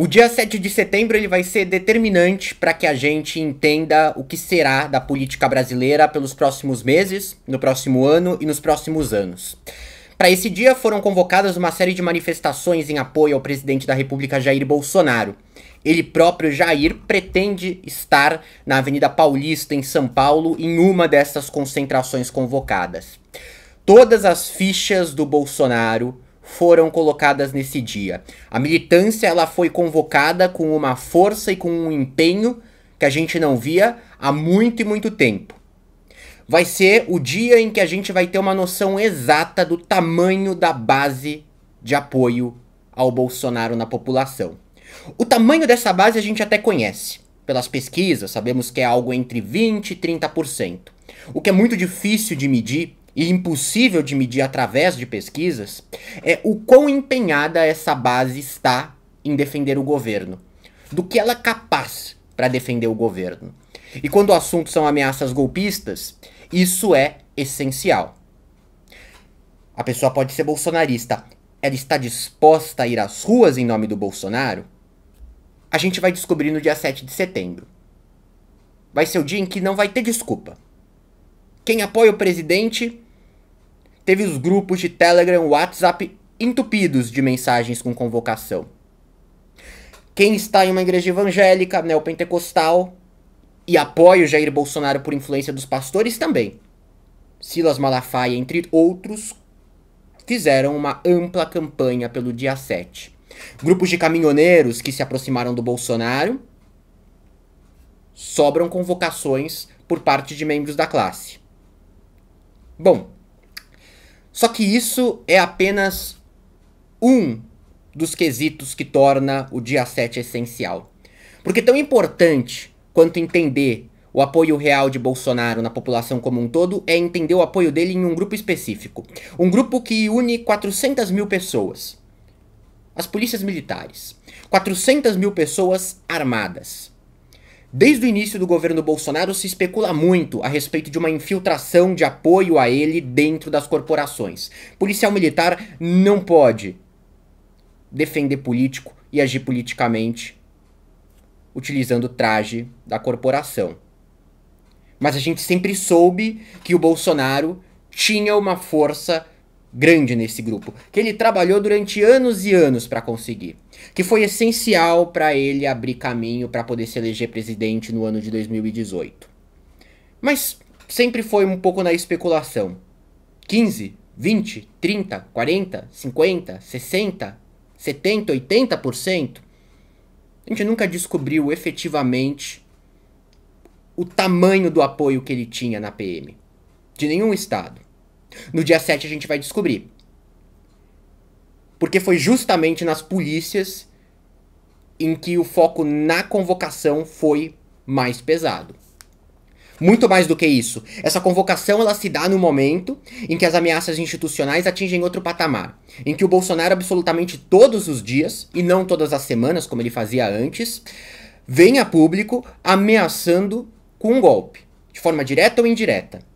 O dia 7 de setembro ele vai ser determinante para que a gente entenda o que será da política brasileira pelos próximos meses, no próximo ano e nos próximos anos. Para esse dia foram convocadas uma série de manifestações em apoio ao presidente da República Jair Bolsonaro. Ele próprio, Jair, pretende estar na Avenida Paulista, em São Paulo, em uma dessas concentrações convocadas. Todas as fichas do Bolsonaro foram colocadas nesse dia. A militância ela foi convocada com uma força e com um empenho que a gente não via há muito e muito tempo. Vai ser o dia em que a gente vai ter uma noção exata do tamanho da base de apoio ao Bolsonaro na população. O tamanho dessa base a gente até conhece. Pelas pesquisas, sabemos que é algo entre 20 e 30%. O que é muito difícil de medir e impossível de medir através de pesquisas, é o quão empenhada essa base está em defender o governo, do que ela é capaz para defender o governo. E quando o assunto são ameaças golpistas, isso é essencial. A pessoa pode ser bolsonarista. Ela está disposta a ir às ruas em nome do Bolsonaro? A gente vai descobrir no dia 7 de setembro. Vai ser o dia em que não vai ter desculpa. Quem apoia o presidente teve os grupos de Telegram, WhatsApp entupidos de mensagens com convocação. Quem está em uma igreja evangélica, neopentecostal e apoia o Jair Bolsonaro por influência dos pastores também. Silas Malafaia, entre outros, fizeram uma ampla campanha pelo dia 7. Grupos de caminhoneiros que se aproximaram do Bolsonaro. Sobram convocações por parte de membros da classe. Bom, só que isso é apenas um dos quesitos que torna o dia 7 essencial. Porque tão importante quanto entender o apoio real de Bolsonaro na população como um todo é entender o apoio dele em um grupo específico. Um grupo que une 400 mil pessoas. As polícias militares. 400 mil pessoas armadas. Desde o início do governo Bolsonaro se especula muito a respeito de uma infiltração de apoio a ele dentro das corporações. Policial militar não pode defender político e agir politicamente utilizando o traje da corporação. Mas a gente sempre soube que o Bolsonaro tinha uma força grande nesse grupo, que ele trabalhou durante anos e anos para conseguir, que foi essencial para ele abrir caminho para poder se eleger presidente no ano de 2018. Mas sempre foi um pouco na especulação. 15, 20, 30, 40, 50, 60, 70, 80%. A gente nunca descobriu efetivamente o tamanho do apoio que ele tinha na PM, de nenhum estado. No dia 7 a gente vai descobrir. Porque foi justamente nas polícias em que o foco na convocação foi mais pesado. Muito mais do que isso. Essa convocação ela se dá no momento em que as ameaças institucionais atingem outro patamar, em que o Bolsonaro absolutamente todos os dias e não todas as semanas como ele fazia antes, vem a público ameaçando com um golpe, de forma direta ou indireta.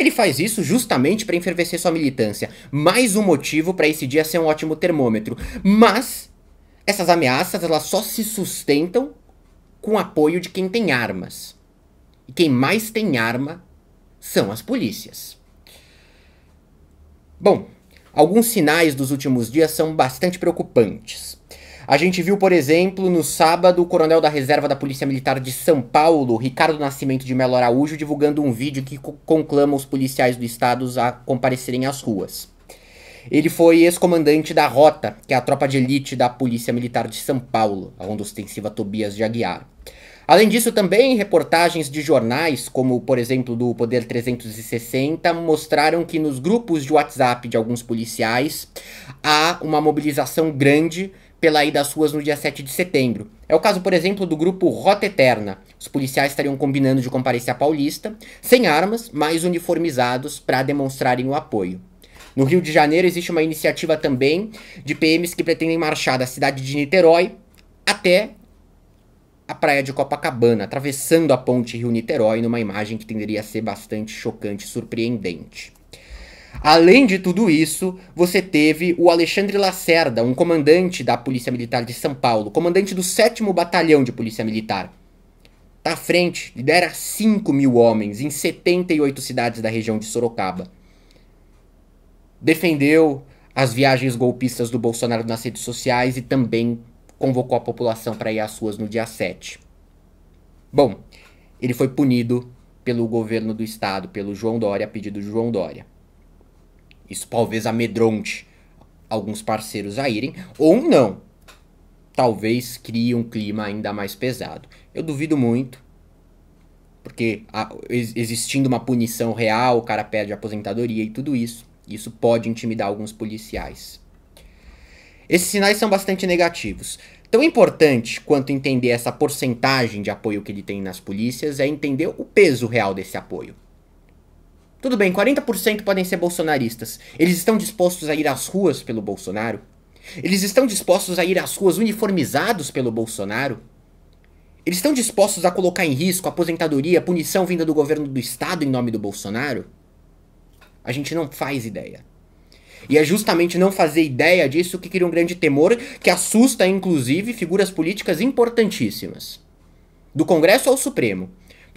Ele faz isso justamente para enfervecer sua militância. Mais um motivo para esse dia ser um ótimo termômetro. Mas essas ameaças elas só se sustentam com o apoio de quem tem armas. E quem mais tem arma são as polícias. Bom, alguns sinais dos últimos dias são bastante preocupantes. A gente viu, por exemplo, no sábado, o coronel da reserva da Polícia Militar de São Paulo, Ricardo Nascimento de Melo Araújo, divulgando um vídeo que conclama os policiais do estado a comparecerem às ruas. Ele foi ex-comandante da Rota, que é a tropa de elite da Polícia Militar de São Paulo, a onda ostensiva Tobias de Aguiar. Além disso, também reportagens de jornais, como por exemplo do Poder 360, mostraram que nos grupos de WhatsApp de alguns policiais há uma mobilização grande pela ida às ruas no dia 7 de setembro. É o caso, por exemplo, do grupo Rota Eterna. Os policiais estariam combinando de comparecer à Paulista, sem armas, mas uniformizados para demonstrarem o apoio. No Rio de Janeiro existe uma iniciativa também de PMs que pretendem marchar da cidade de Niterói até a praia de Copacabana, atravessando a ponte Rio-Niterói numa imagem que tenderia a ser bastante chocante e surpreendente. Além de tudo isso, você teve o Alexandre Lacerda, um comandante da Polícia Militar de São Paulo, comandante do 7 Batalhão de Polícia Militar. Tá à frente, lidera 5 mil homens em 78 cidades da região de Sorocaba. Defendeu as viagens golpistas do Bolsonaro nas redes sociais e também convocou a população para ir às ruas no dia 7. Bom, ele foi punido pelo governo do estado, pelo João Dória, a pedido de João Dória. Isso talvez amedronte alguns parceiros a irem, ou não. Talvez crie um clima ainda mais pesado. Eu duvido muito, porque a, existindo uma punição real, o cara perde aposentadoria e tudo isso. Isso pode intimidar alguns policiais. Esses sinais são bastante negativos. Tão importante quanto entender essa porcentagem de apoio que ele tem nas polícias é entender o peso real desse apoio. Tudo bem, 40% podem ser bolsonaristas. Eles estão dispostos a ir às ruas pelo Bolsonaro? Eles estão dispostos a ir às ruas uniformizados pelo Bolsonaro? Eles estão dispostos a colocar em risco a aposentadoria, a punição vinda do governo do Estado em nome do Bolsonaro? A gente não faz ideia. E é justamente não fazer ideia disso que cria um grande temor que assusta, inclusive, figuras políticas importantíssimas. Do Congresso ao Supremo,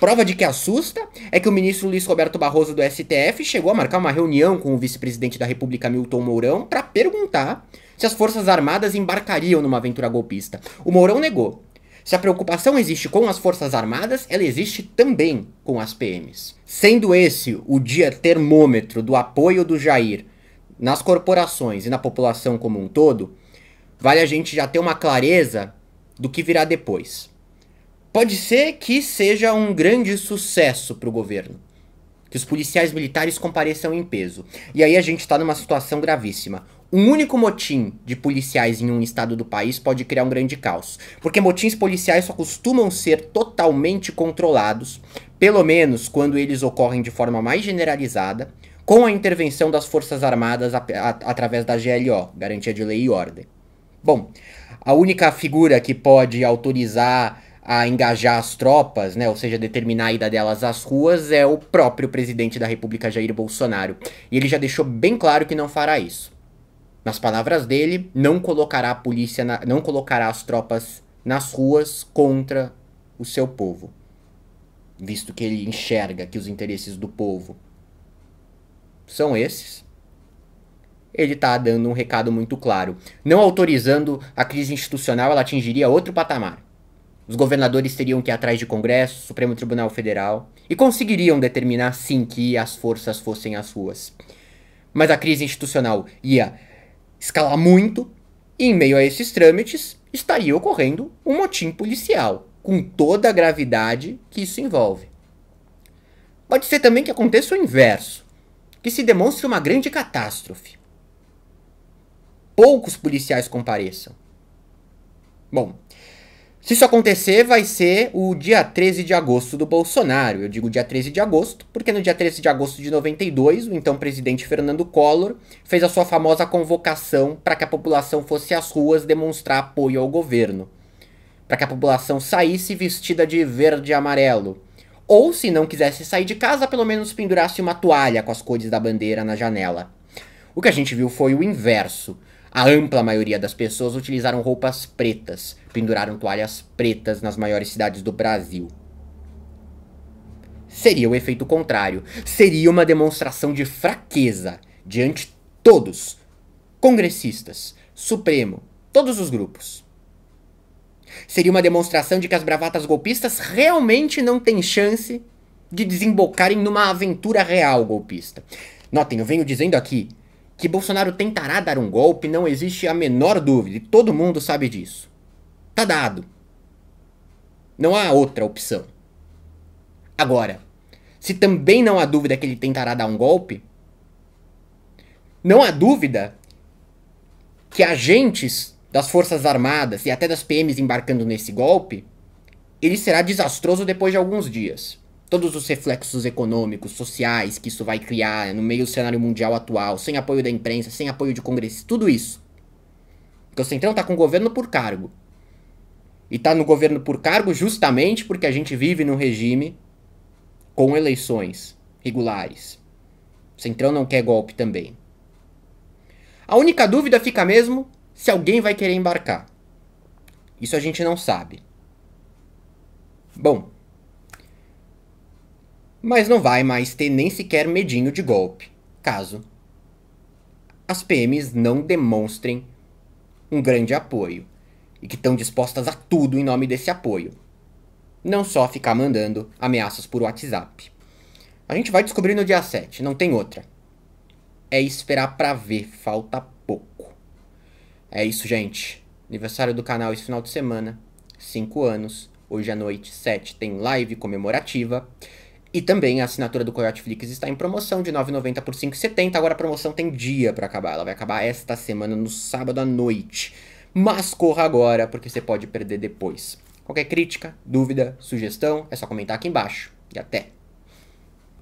Prova de que assusta é que o ministro Luiz Roberto Barroso do STF chegou a marcar uma reunião com o vice-presidente da República Milton Mourão para perguntar se as Forças Armadas embarcariam numa aventura golpista. O Mourão negou. Se a preocupação existe com as Forças Armadas, ela existe também com as PMs. Sendo esse o dia termômetro do apoio do Jair nas corporações e na população como um todo, vale a gente já ter uma clareza do que virá depois. Pode ser que seja um grande sucesso para o governo. Que os policiais militares compareçam em peso. E aí a gente está numa situação gravíssima. Um único motim de policiais em um estado do país pode criar um grande caos. Porque motins policiais só costumam ser totalmente controlados, pelo menos quando eles ocorrem de forma mais generalizada, com a intervenção das Forças Armadas através da GLO Garantia de Lei e Ordem. Bom, a única figura que pode autorizar a engajar as tropas, né, ou seja, determinar a ida delas às ruas, é o próprio presidente da República Jair Bolsonaro. E ele já deixou bem claro que não fará isso. Nas palavras dele, não colocará a polícia, na, não colocará as tropas nas ruas contra o seu povo, visto que ele enxerga que os interesses do povo são esses. Ele está dando um recado muito claro, não autorizando a crise institucional, ela atingiria outro patamar. Os governadores teriam que ir atrás de Congresso, Supremo Tribunal Federal e conseguiriam determinar sim que as forças fossem as ruas. Mas a crise institucional ia escalar muito e, em meio a esses trâmites, estaria ocorrendo um motim policial, com toda a gravidade que isso envolve. Pode ser também que aconteça o inverso, que se demonstre uma grande catástrofe. Poucos policiais compareçam. Bom, se isso acontecer, vai ser o dia 13 de agosto do Bolsonaro. Eu digo dia 13 de agosto, porque no dia 13 de agosto de 92, o então presidente Fernando Collor fez a sua famosa convocação para que a população fosse às ruas demonstrar apoio ao governo. Para que a população saísse vestida de verde e amarelo. Ou, se não quisesse sair de casa, pelo menos pendurasse uma toalha com as cores da bandeira na janela. O que a gente viu foi o inverso. A ampla maioria das pessoas utilizaram roupas pretas, penduraram toalhas pretas nas maiores cidades do Brasil. Seria o efeito contrário. Seria uma demonstração de fraqueza diante todos, congressistas, Supremo, todos os grupos. Seria uma demonstração de que as bravatas golpistas realmente não têm chance de desembocarem numa aventura real golpista. Notem, eu venho dizendo aqui que Bolsonaro tentará dar um golpe, não existe a menor dúvida, e todo mundo sabe disso. Tá dado. Não há outra opção. Agora, se também não há dúvida que ele tentará dar um golpe, não há dúvida que agentes das Forças Armadas e até das PMs embarcando nesse golpe, ele será desastroso depois de alguns dias todos os reflexos econômicos, sociais que isso vai criar no meio do cenário mundial atual, sem apoio da imprensa, sem apoio de congresso, tudo isso. Porque o Centrão tá com o governo por cargo. E tá no governo por cargo justamente porque a gente vive num regime com eleições regulares. O Centrão não quer golpe também. A única dúvida fica mesmo se alguém vai querer embarcar. Isso a gente não sabe. Bom, mas não vai mais ter nem sequer medinho de golpe, caso as PMs não demonstrem um grande apoio e que estão dispostas a tudo em nome desse apoio. Não só ficar mandando ameaças por WhatsApp. A gente vai descobrir no dia 7, não tem outra. É esperar pra ver, falta pouco. É isso, gente. Aniversário do canal esse final de semana, 5 anos. Hoje à noite, 7, tem live comemorativa. E também a assinatura do Coyote Flix está em promoção de R$ 9,90 por R$ 5,70. Agora a promoção tem dia para acabar. Ela vai acabar esta semana, no sábado à noite. Mas corra agora, porque você pode perder depois. Qualquer crítica, dúvida, sugestão, é só comentar aqui embaixo. E até!